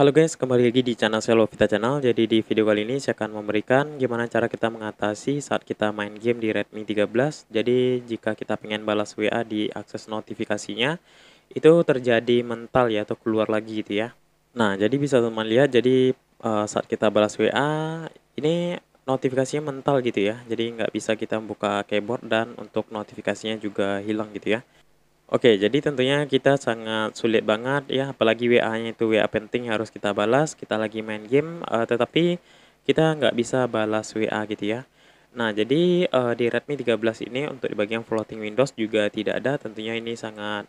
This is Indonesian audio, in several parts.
Halo guys, kembali lagi di channel saya Lovita Channel. Jadi di video kali ini saya akan memberikan gimana cara kita mengatasi saat kita main game di Redmi 13. Jadi jika kita pengen balas WA di akses notifikasinya, itu terjadi mental ya atau keluar lagi gitu ya. Nah, jadi bisa teman lihat jadi uh, saat kita balas WA ini notifikasinya mental gitu ya. Jadi nggak bisa kita buka keyboard dan untuk notifikasinya juga hilang gitu ya. Oke, jadi tentunya kita sangat sulit banget ya, apalagi WA-nya itu WA penting harus kita balas. Kita lagi main game, uh, tetapi kita nggak bisa balas WA gitu ya. Nah, jadi uh, di Redmi 13 ini untuk di bagian floating windows juga tidak ada. Tentunya ini sangat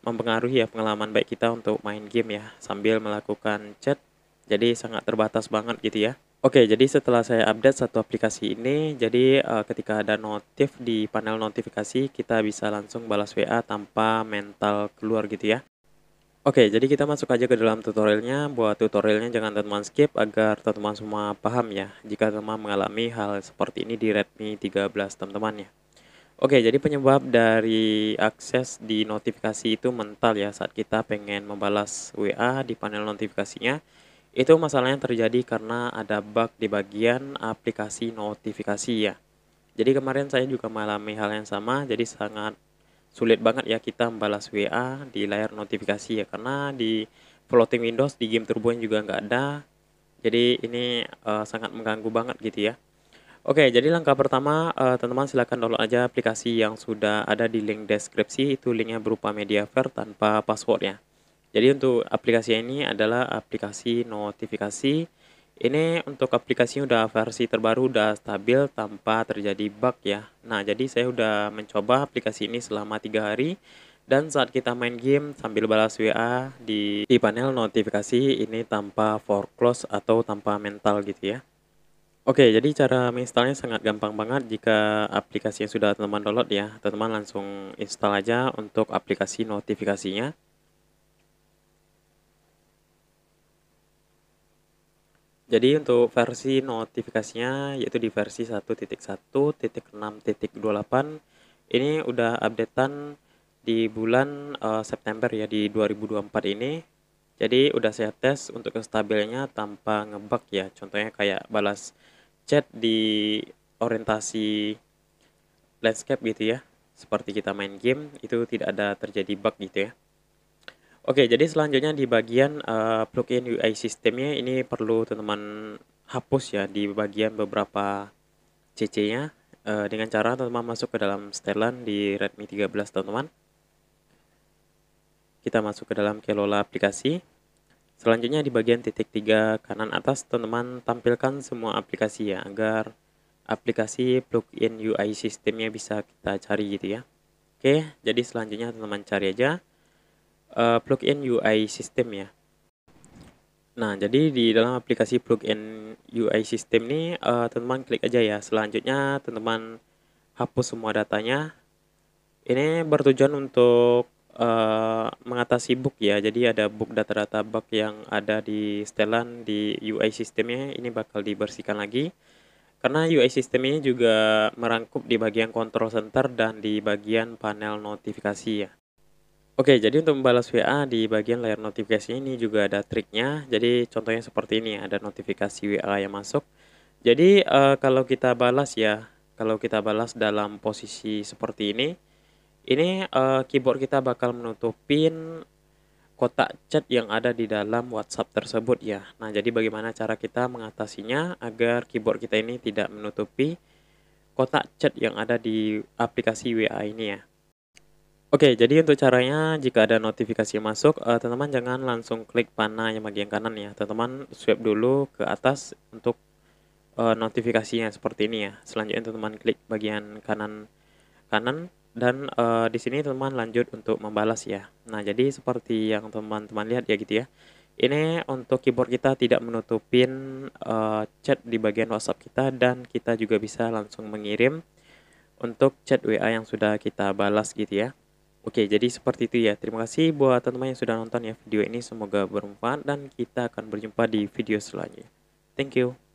mempengaruhi ya pengalaman baik kita untuk main game ya, sambil melakukan chat. Jadi sangat terbatas banget gitu ya. Oke, jadi setelah saya update satu aplikasi ini, jadi uh, ketika ada notif di panel notifikasi, kita bisa langsung balas WA tanpa mental keluar gitu ya. Oke, jadi kita masuk aja ke dalam tutorialnya. Buat tutorialnya jangan teman-teman skip agar teman-teman semua paham ya jika teman mengalami hal seperti ini di Redmi 13 teman-teman ya. Oke, jadi penyebab dari akses di notifikasi itu mental ya saat kita pengen membalas WA di panel notifikasinya itu masalahnya terjadi karena ada bug di bagian aplikasi notifikasi ya. Jadi kemarin saya juga mengalami hal yang sama, jadi sangat sulit banget ya kita membalas WA di layar notifikasi ya karena di floating Windows di game Turbo juga nggak ada. Jadi ini uh, sangat mengganggu banget gitu ya. Oke, jadi langkah pertama teman eh, teman-teman silahkan download aja aplikasi yang sudah ada di link deskripsi. Itu linknya berupa media fair tanpa ya. Jadi untuk aplikasi ini adalah aplikasi notifikasi. Ini untuk aplikasinya udah versi terbaru udah stabil tanpa terjadi bug ya. Nah, jadi saya udah mencoba aplikasi ini selama tiga hari dan saat kita main game sambil balas WA di, di panel notifikasi ini tanpa foreclose atau tanpa mental gitu ya. Oke, jadi cara menginstalnya sangat gampang banget jika aplikasinya sudah teman-teman download ya. Teman-teman langsung install aja untuk aplikasi notifikasinya. Jadi untuk versi notifikasinya yaitu di versi 1.1.6.28 ini udah updatean di bulan uh, September ya di 2024 ini. Jadi udah saya tes untuk kestabilnya tanpa ngebug ya. Contohnya kayak balas chat di orientasi landscape gitu ya. Seperti kita main game itu tidak ada terjadi bug gitu ya. Oke, jadi selanjutnya di bagian uh, plugin UI sistemnya ini perlu teman-teman hapus ya di bagian beberapa CC-nya uh, eh, dengan cara teman-teman masuk ke dalam setelan di Redmi 13 teman-teman. Kita masuk ke dalam Kelola aplikasi. Selanjutnya di bagian titik tiga kanan atas teman-teman tampilkan semua aplikasi ya agar aplikasi plugin UI sistemnya bisa kita cari gitu ya. Oke, jadi selanjutnya teman-teman cari aja uh, plugin UI system ya. Nah, jadi di dalam aplikasi plugin UI system ini uh, teman-teman klik aja ya. Selanjutnya teman-teman hapus semua datanya. Ini bertujuan untuk uh, mengatasi bug ya. Jadi ada bug data-data bug yang ada di setelan di UI systemnya ini bakal dibersihkan lagi. Karena UI system ini juga merangkup di bagian control center dan di bagian panel notifikasi ya. Oke, jadi untuk membalas WA di bagian layar notifikasi ini juga ada triknya. Jadi contohnya seperti ini, ada notifikasi WA yang masuk. Jadi uh, kalau kita balas ya, kalau kita balas dalam posisi seperti ini, ini uh, keyboard kita bakal menutupin kotak chat yang ada di dalam WhatsApp tersebut ya. Nah, jadi bagaimana cara kita mengatasinya agar keyboard kita ini tidak menutupi kotak chat yang ada di aplikasi WA ini ya. Oke, jadi untuk caranya jika ada notifikasi masuk, eh, teman-teman uh, jangan langsung klik panah yang bagian kanan ya. Teman-teman swipe dulu ke atas untuk uh, notifikasinya seperti ini ya. Selanjutnya teman-teman klik bagian kanan kanan dan uh, di sini teman-teman lanjut untuk membalas ya. Nah, jadi seperti yang teman-teman lihat ya gitu ya. Ini untuk keyboard kita tidak menutupin uh, chat di bagian WhatsApp kita dan kita juga bisa langsung mengirim untuk chat WA yang sudah kita balas gitu ya. Oke, jadi seperti itu ya. Terima kasih buat teman-teman yang sudah nonton ya video ini. Semoga bermanfaat dan kita akan berjumpa di video selanjutnya. Thank you.